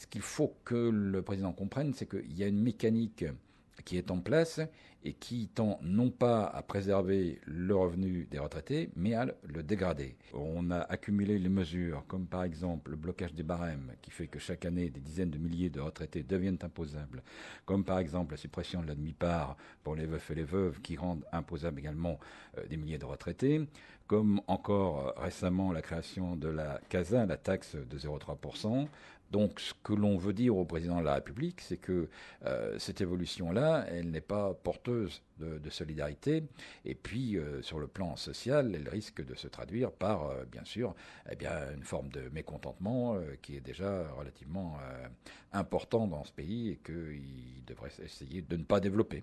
Ce qu'il faut que le président comprenne, c'est qu'il y a une mécanique qui est en place et qui tend non pas à préserver le revenu des retraités, mais à le dégrader. On a accumulé les mesures, comme par exemple le blocage des barèmes, qui fait que chaque année des dizaines de milliers de retraités deviennent imposables, comme par exemple la suppression de la demi-part pour les veufs et les veuves, qui rendent imposables également euh, des milliers de retraités, comme encore euh, récemment la création de la CASA, la taxe de 0,3%. Donc ce que l'on veut dire au président de la République, c'est que euh, cette évolution-là, elle n'est pas porteuse de, solidarité. Et puis, euh, sur le plan social, elle risque de se traduire par, euh, bien sûr, eh bien, une forme de mécontentement euh, qui est déjà relativement important dans ce pays et qu'il devrait essayer de ne pas développer.